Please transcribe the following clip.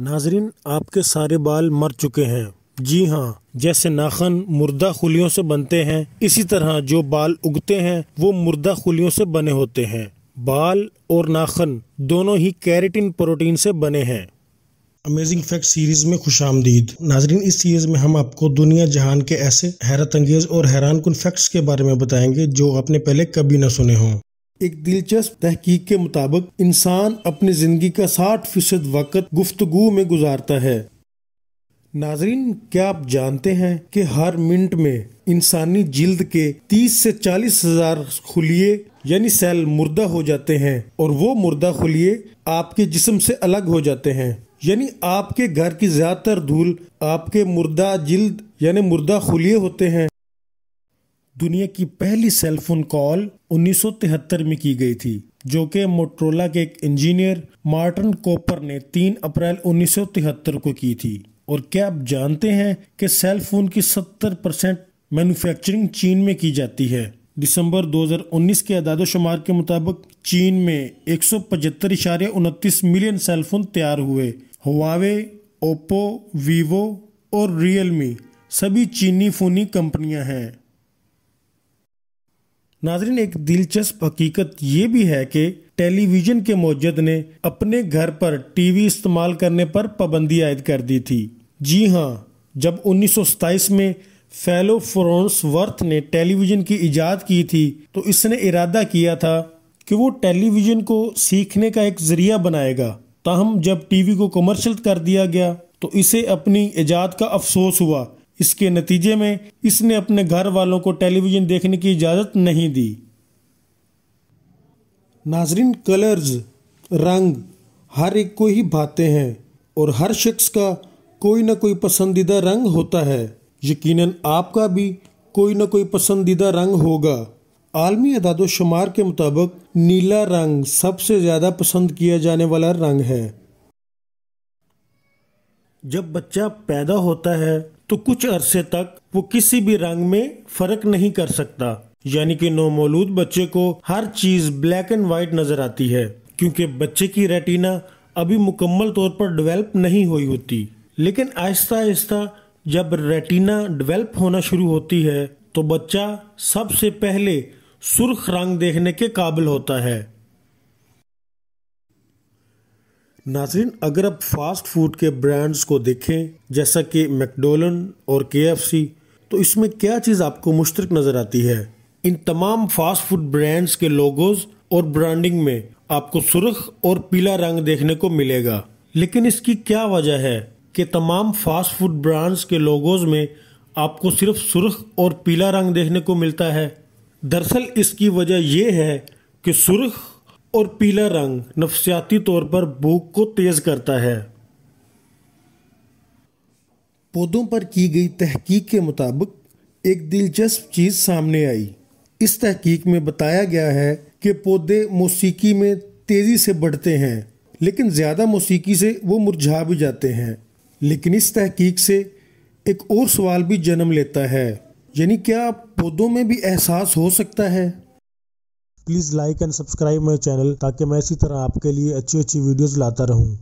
नाजरीन आपके सारे बाल मर चुके हैं जी हाँ जैसे नाखन मुर्दा खुलियों से बनते हैं इसी तरह जो बाल उगते हैं वो मुर्दा खुलियों से बने होते हैं बाल और नाखन दोनों ही कैरेटिन प्रोटीन से बने हैं अमेजिंग फैक्ट सीरीज में खुश आमदीद नाजरीन इस सीरीज में हम आपको दुनिया जहान के ऐसे हैरत अंगेज और हैरान कन फैक्ट्स के बारे में बताएंगे जो आपने पहले कभी ना सुने हों एक दिलचस्प तहकीक के मुताबिक इंसान अपनी जिंदगी का साठ फीसद वक़्त गुफ्तगु में गुजारता है नाजरीन क्या आप जानते हैं कि हर मिनट में इंसानी जिल्द के 30 से चालीस हजार खुलिए यानी सेल मुर्दा हो जाते हैं और वो मुर्दा खुलिए आपके जिस्म से अलग हो जाते हैं यानी आपके घर की ज्यादातर धूल आपके मुर्दा जिल्द यानी मुर्दा खुलिए होते हैं दुनिया की पहली सेलफोन कॉल 1973 में की गई थी जो कि मोटरोला के एक इंजीनियर मार्टन कोपर ने 3 अप्रैल 1973 को की थी और क्या आप जानते हैं कि सेल फोन की 70 परसेंट मैनुफेक्चरिंग चीन में की जाती है दिसंबर 2019 के अदादोशुमार के मुताबिक चीन में एक मिलियन सेल तैयार हुए हुआवे ओप्पो वीवो और रियलमी सभी चीनी फोनी कंपनियां हैं नाजरीन एक दिलचस्प हकीकत ये भी है कि टेलीविज़न के मौजद ने अपने घर पर टीवी इस्तेमाल करने पर पाबंदी आयद कर दी थी जी हाँ जब उन्नीस में फेलो फ्रोन्स वर्थ ने टेलीविज़न की ईजाद की थी तो इसने इरादा किया था कि वो टेलीविज़न को सीखने का एक ज़रिया बनाएगा ताहम जब टीवी को कमर्शल कर दिया गया तो इसे अपनी ईजाद का अफसोस हुआ इसके नतीजे में इसने अपने घर वालों को टेलीविज़न देखने की इजाज़त नहीं दी नाजरीन कलर्स रंग हर एक को ही भाते हैं और हर शख्स का कोई ना कोई पसंदीदा रंग होता है यकीनन आपका भी कोई ना कोई पसंदीदा रंग होगा आलमी अदादोशुमार के मुताबिक नीला रंग सबसे ज़्यादा पसंद किया जाने वाला रंग है जब बच्चा पैदा होता है तो कुछ अरसे तक वो किसी भी रंग में फर्क नहीं कर सकता यानी कि नौमौलूद बच्चे को हर चीज ब्लैक एंड व्हाइट नजर आती है क्योंकि बच्चे की रेटिना अभी मुकम्मल तौर पर डेवलप नहीं हुई होती लेकिन आहिस्ता आहिस्ता जब रेटिना डेवलप होना शुरू होती है तो बच्चा सबसे पहले सुर्ख रंग देखने के काबिल होता है नाजरीन अगर आप फास्ट फूड के ब्रांड्स को देखें जैसा कि मैकडोलन और के तो इसमें क्या चीज़ आपको मुश्तरक नज़र आती है इन तमाम फास्ट फूड ब्रांड्स के लोगोज और ब्रांडिंग में आपको सुरख और पीला रंग देखने को मिलेगा लेकिन इसकी क्या वजह है कि तमाम फास्ट फूड ब्रांड्स के लोगोज में आपको सिर्फ सुरख और पीला रंग देखने को मिलता है दरअसल इसकी वजह यह है कि सुरख और पीला रंग नफसियाती तौर पर भूख को तेज़ करता है पौधों पर की गई तहकीक के मुताबिक एक दिलचस्प चीज़ सामने आई इस तहकीक में बताया गया है कि पौधे मौसीकी में तेज़ी से बढ़ते हैं लेकिन ज़्यादा मौसीकी से वो मुरझा भी जाते हैं लेकिन इस तहकीक से एक और सवाल भी जन्म लेता है यानी क्या पौधों में भी एहसास हो सकता है please like and subscribe my channel ताकि मैं इसी तरह आपके लिए अच्छी अच्छी वीडियोज़ लाता रहूँ